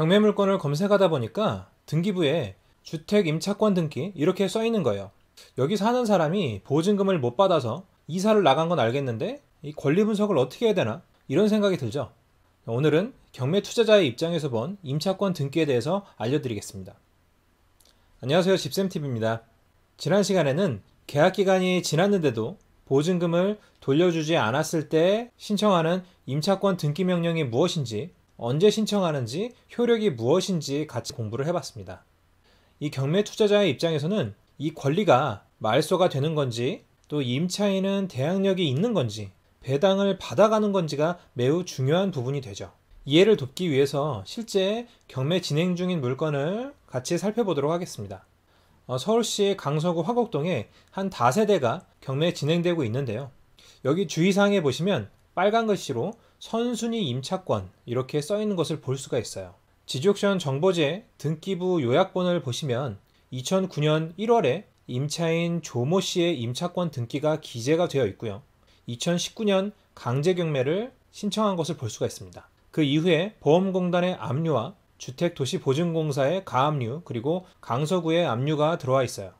경매물건을 검색하다 보니까 등기부에 주택 임차권 등기 이렇게 써 있는 거예요. 여기 사는 사람이 보증금을 못 받아서 이사를 나간 건 알겠는데 이 권리 분석을 어떻게 해야 되나 이런 생각이 들죠. 오늘은 경매 투자자의 입장에서 본 임차권 등기에 대해서 알려드리겠습니다. 안녕하세요. 집샘TV입니다. 지난 시간에는 계약 기간이 지났는데도 보증금을 돌려주지 않았을 때 신청하는 임차권 등기 명령이 무엇인지 언제 신청하는지, 효력이 무엇인지 같이 공부를 해봤습니다. 이 경매 투자자의 입장에서는 이 권리가 말소가 되는 건지, 또 임차인은 대항력이 있는 건지, 배당을 받아가는 건지가 매우 중요한 부분이 되죠. 이해를 돕기 위해서 실제 경매 진행 중인 물건을 같이 살펴보도록 하겠습니다. 어, 서울시 강서구 화곡동에 한 다세대가 경매 진행되고 있는데요. 여기 주의사항에 보시면 빨간 글씨로 선순위 임차권 이렇게 써 있는 것을 볼 수가 있어요. 지지옥션 정보제 등기부 요약본을 보시면 2009년 1월에 임차인 조모 씨의 임차권 등기가 기재가 되어 있고요. 2019년 강제 경매를 신청한 것을 볼 수가 있습니다. 그 이후에 보험공단의 압류와 주택도시보증공사의 가압류 그리고 강서구의 압류가 들어와 있어요.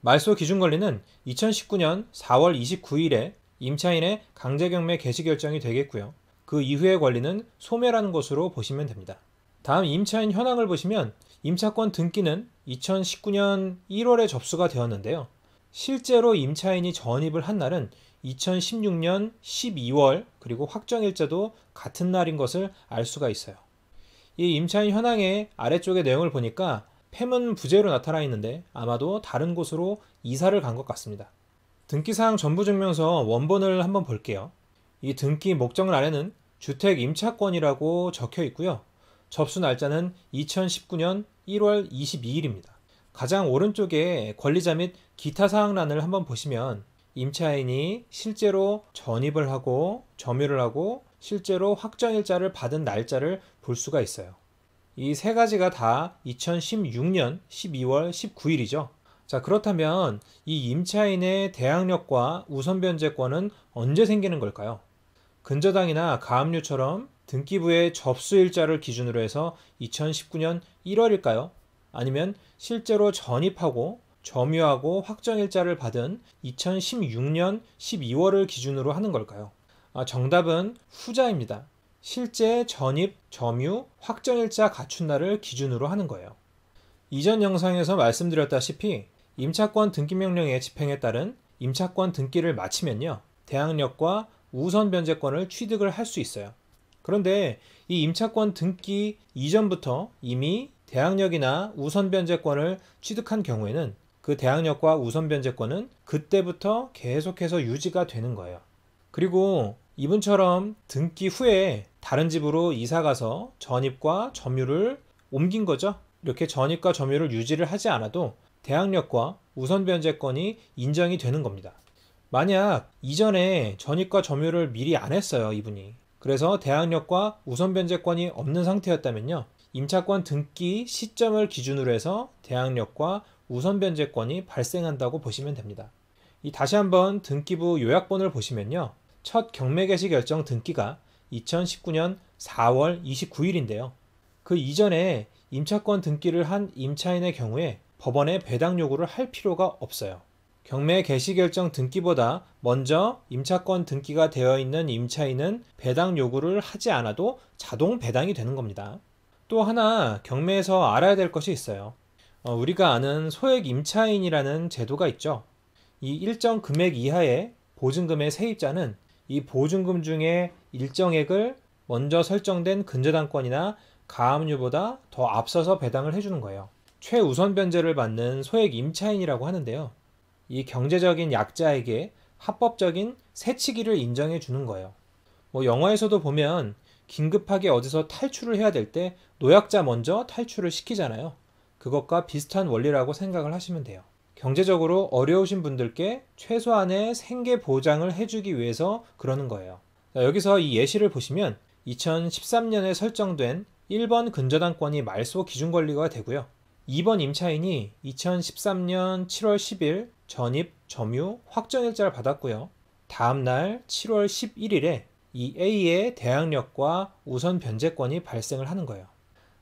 말소 기준 권리는 2019년 4월 29일에 임차인의 강제경매 개시 결정이 되겠고요. 그 이후의 관리는 소멸하는 것으로 보시면 됩니다. 다음 임차인 현황을 보시면 임차권 등기는 2019년 1월에 접수가 되었는데요. 실제로 임차인이 전입을 한 날은 2016년 12월 그리고 확정일자도 같은 날인 것을 알 수가 있어요. 이 임차인 현황의 아래쪽의 내용을 보니까 팸문 부재로 나타나 있는데 아마도 다른 곳으로 이사를 간 것 같습니다. 등기사항 전부증명서 원본을 한번 볼게요. 이 등기 목적을 아래는 주택 임차권이라고 적혀 있고요. 접수 날짜는 2019년 1월 22일입니다. 가장 오른쪽에 권리자 및 기타 사항란을 한번 보시면 임차인이 실제로 전입을 하고 점유를 하고 실제로 확정일자를 받은 날짜를 볼 수가 있어요. 이 세 가지가 다 2016년 12월 19일이죠. 자, 그렇다면 이 임차인의 대항력과 우선변제권은 언제 생기는 걸까요? 근저당이나 가압류처럼 등기부의 접수일자를 기준으로 해서 2019년 1월일까요? 아니면 실제로 전입하고 점유하고 확정일자를 받은 2016년 12월을 기준으로 하는 걸까요? 아, 정답은 후자입니다. 실제 전입, 점유, 확정일자 갖춘 날을 기준으로 하는 거예요. 이전 영상에서 말씀드렸다시피 임차권 등기명령의 집행에 따른 임차권 등기를 마치면요. 대항력과 우선 변제권을 취득을 할 수 있어요. 그런데 이 임차권 등기 이전부터 이미 대항력이나 우선 변제권을 취득한 경우에는 그 대항력과 우선 변제권은 그때부터 계속해서 유지가 되는 거예요. 그리고 이분처럼 등기 후에 다른 집으로 이사가서 전입과 점유를 옮긴 거죠. 이렇게 전입과 점유를 유지를 하지 않아도 대항력과 우선 변제권이 인정이 되는 겁니다. 만약 이전에 전입과 점유를 미리 안 했어요, 이분이. 그래서 대항력과 우선 변제권이 없는 상태였다면요. 임차권 등기 시점을 기준으로 해서 대항력과 우선 변제권이 발생한다고 보시면 됩니다. 이 다시 한번 등기부 요약본을 보시면요. 첫 경매 개시 결정 등기가 2019년 4월 29일인데요. 그 이전에 임차권 등기를 한 임차인의 경우에 법원에 배당 요구를 할 필요가 없어요. 경매 개시 결정 등기보다 먼저 임차권 등기가 되어 있는 임차인은 배당 요구를 하지 않아도 자동 배당이 되는 겁니다. 또 하나 경매에서 알아야 될 것이 있어요. 어, 우리가 아는 소액 임차인이라는 제도가 있죠. 이 일정 금액 이하의 보증금의 세입자는 이 보증금 중에 일정액을 먼저 설정된 근저당권이나 가압류보다 더 앞서서 배당을 해주는 거예요. 최우선 변제를 받는 소액 임차인이라고 하는데요. 이 경제적인 약자에게 합법적인 새치기를 인정해 주는 거예요. 뭐 영화에서도 보면 긴급하게 어디서 탈출을 해야 될 때 노약자 먼저 탈출을 시키잖아요. 그것과 비슷한 원리라고 생각을 하시면 돼요. 경제적으로 어려우신 분들께 최소한의 생계 보장을 해주기 위해서 그러는 거예요. 자, 여기서 이 예시를 보시면 2013년에 설정된 1번 근저당권이 말소 기준 권리가 되고요. 2번 임차인이 2013년 7월 10일 전입, 점유, 확정일자를 받았고요. 다음 날 7월 11일에 이 A의 대항력과 우선 변제권이 발생을 하는 거예요.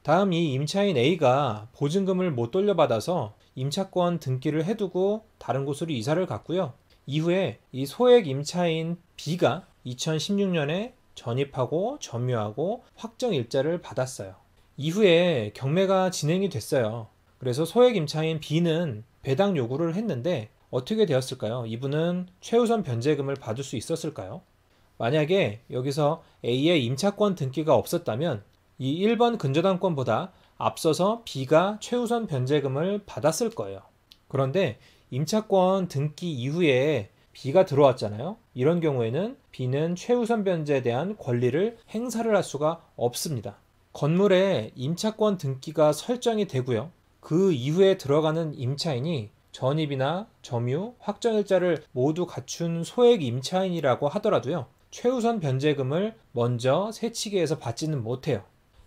다음 이 임차인 A가 보증금을 못 돌려받아서 임차권 등기를 해두고 다른 곳으로 이사를 갔고요. 이후에 이 소액 임차인 B가 2016년에 전입하고 점유하고 확정 일자를 받았어요. 이후에 경매가 진행이 됐어요. 그래서 소액 임차인 B는 배당 요구를 했는데 어떻게 되었을까요? 이분은 최우선 변제금을 받을 수 있었을까요? 만약에 여기서 A의 임차권 등기가 없었다면 이 1번 근저당권보다 앞서서 B가 최우선 변제금을 받았을 거예요. 그런데 임차권 등기 이후에 B가 들어왔잖아요. 이런 경우에는 B는 최우선 변제에 대한 권리를 행사를 할 수가 없습니다. 건물에 임차권 등기가 설정이 되고요. 그 이후에 들어가는 임차인이 전입이나 점유, 확정일자를 모두 갖춘 소액 임차인이라고 하더라도요. 최우선 변제금을 먼저 새치기에서 받지는 못해요.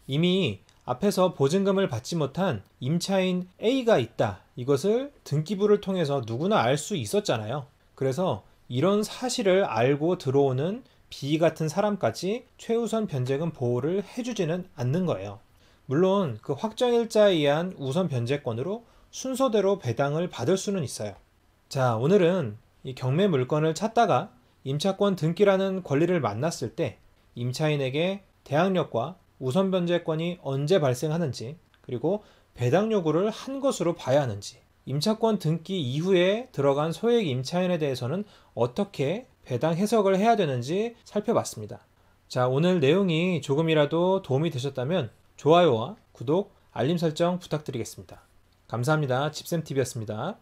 이미 앞에서 보증금을 받지 못한 임차인 A가 있다. 이것을 등기부를 통해서 누구나 알 수 있었잖아요. 그래서 이런 사실을 알고 들어오는 B 같은 사람까지 최우선 변제금 보호를 해주지는 않는 거예요. 물론 그 확정일자에 의한 우선 변제권으로 순서대로 배당을 받을 수는 있어요. 자, 오늘은 이 경매 물건을 찾다가 임차권 등기라는 권리를 만났을 때 임차인에게 대항력과 우선 변제권이 언제 발생하는지 그리고 배당 요구를 한 것으로 봐야 하는지 임차권 등기 이후에 들어간 소액 임차인에 대해서는 어떻게 배당 해석을 해야 되는지 살펴봤습니다. 자, 오늘 내용이 조금이라도 도움이 되셨다면 좋아요와 구독, 알림 설정 부탁드리겠습니다. 감사합니다. 집쌤TV였습니다.